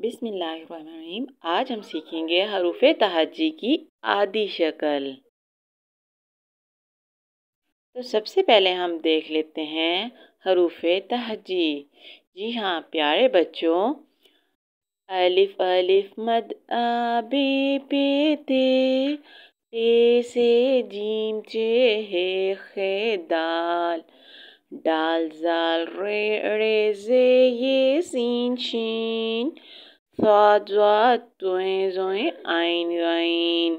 बिसमीम आज हम सीखेंगे हरूफ तहजी की आदि शक्ल तो सबसे पहले हम देख लेते हैं हरूफ तहजी जी हाँ प्यारे बच्चों अलिफ अलिफ मद आ बे पे ते ते से जीम चे हे खे दाल डाल जाल रे रे जे ये सीन शीन सा ज्वा तुएं जुएं आइन गइन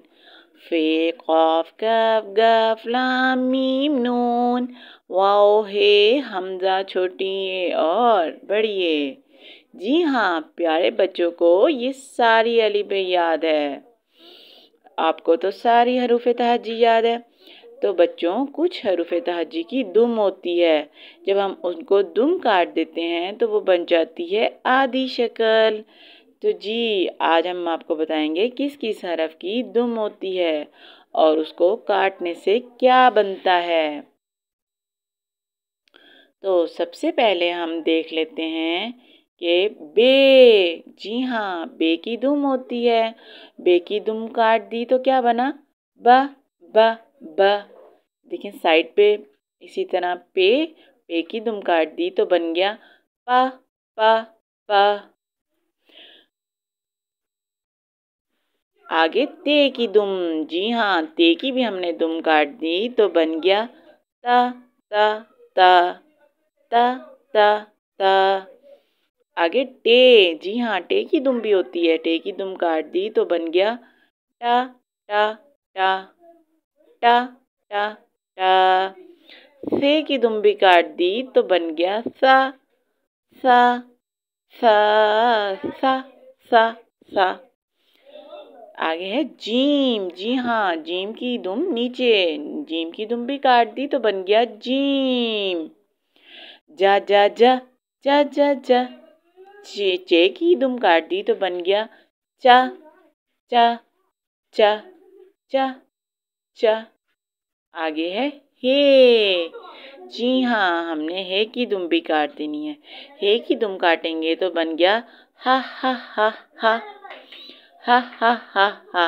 फे कौफ कफ गफ लाम मीम नून वाओ हे छोटी और बड़ी जी हाँ प्यारे बच्चों को ये सारी अलीबे याद है आपको तो सारी हरूफ तहजी याद है तो बच्चों कुछ हरूफ तहजी की दुम होती है जब हम उनको दुम काट देते हैं तो वो बन जाती है आधी शक्ल तो जी आज हम आपको बताएंगे किस किस हरफ की दुम होती है और उसको काटने से क्या बनता है तो सबसे पहले हम देख लेते हैं कि बे जी हाँ बे की दुम होती है बे की दुम काट दी तो क्या बना ब ब ब देखिए साइड पे इसी तरह पे पे की दुम काट दी तो बन गया प प प आगे ते की दुम जी हाँ ते की भी हमने दुम काट दी तो बन गया ता ता ता ता ता ता आगे टे जी हाँ टे की दुम भी होती है टे की दुम काट दी तो बन गया टा टा टा टा टा टा से की दुम भी काट दी तो बन गया सा सा सा सा सा सा आगे है जीम जी हाँ जीम की दुम नीचे जीम की दुम भी काट दी तो बन गया जीम जा जा जा जा जा जा चे चे की दुम काट दी तो बन गया चा चा चा चा चा आगे है हे जी हाँ हमने हे की दुम भी काट देनी है हे की दुम काटेंगे तो बन गया हा हा हा हा हा हा हा हा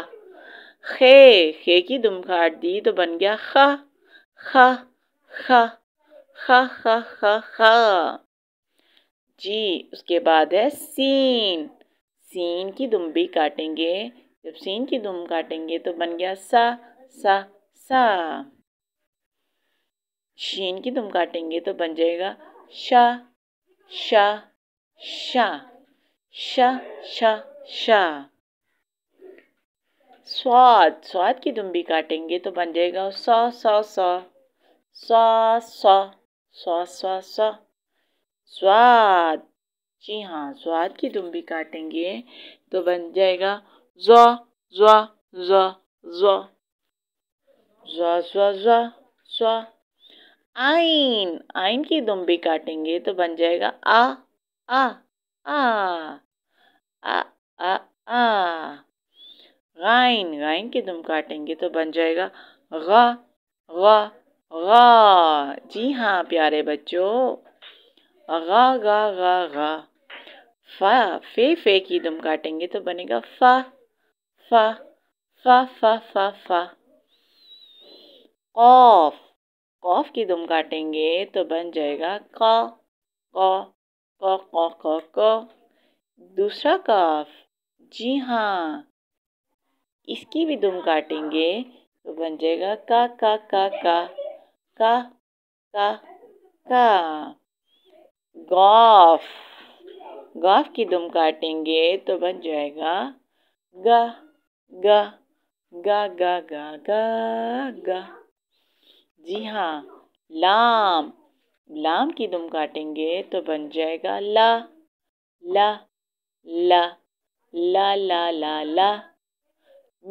खे खे की दुम काट दी तो बन गया खा खा खा खा खा खा खा जी उसके बाद है सीन सीन की दुम भी काटेंगे जब सीन की दुम काटेंगे तो बन गया सा सा सा शीन की दुम काटेंगे तो बन जाएगा शा शा शा शा शा शा स्वाद स्वाद की दुम्बी काटेंगे तो बन जाएगा स सौ स स्वाद जी हाँ स्वाद की दुम्बी काटेंगे तो बन जाएगा ज ज ज ज ज ज ज स्वा आइन आइन की दुम्बी काटेंगे तो बन जाएगा आ आ आ आ आ आ गाइन गाइन के दुम काटेंगे तो बन जाएगा गा गा गा जी हाँ प्यारे बच्चों गा गा गा गा फा फे फे की दुम काटेंगे तो बनेगा फा फा फा फा फा फा कौफ कौफ की दुम काटेंगे तो बन जाएगा का का का का का दूसरा काफ जी हाँ इसकी भी दुम काटेंगे तो बन जाएगा का का का का का का का गौफ गौफ की दुम काटेंगे तो बन जाएगा ग ग गा गा गा गा गा जी हाँ लाम लाम की दुम काटेंगे तो बन जाएगा ला ला ला ला ला ला ला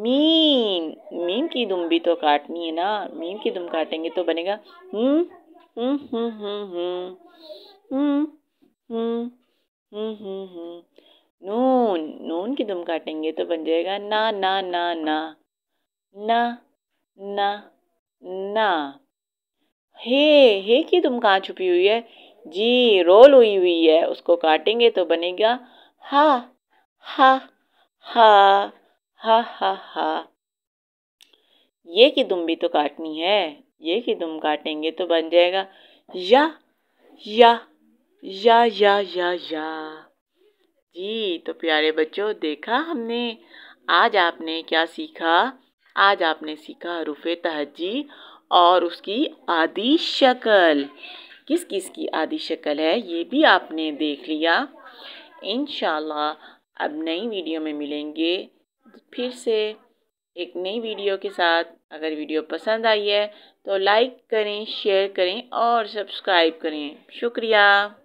मीम मीम की दुम भी तो काटनी है ना मीम की दुम काटेंगे तो बनेगा हम्म हम्म हम्म हम्म हम्म हम्म नून नून की दुम काटेंगे तो बन जाएगा ना ना ना ना ना ना ना हे हे की दुम कहाँ छुपी हुई है जी रोल हुई हुई है उसको काटेंगे तो बनेगा हा हा हा हा हा हा ये की दुम भी तो काटनी है ये की दुम काटेंगे तो बन जाएगा या या या या या या जी तो प्यारे बच्चों देखा हमने आज आपने क्या सीखा आज आपने सीखा हरूफ तहजी और उसकी आदि शक्ल किस किस की आदि शक्ल है ये भी आपने देख लिया इन अब नई वीडियो में मिलेंगे फिर से एक नई वीडियो के साथ अगर वीडियो पसंद आई है तो लाइक करें शेयर करें और सब्सक्राइब करें शुक्रिया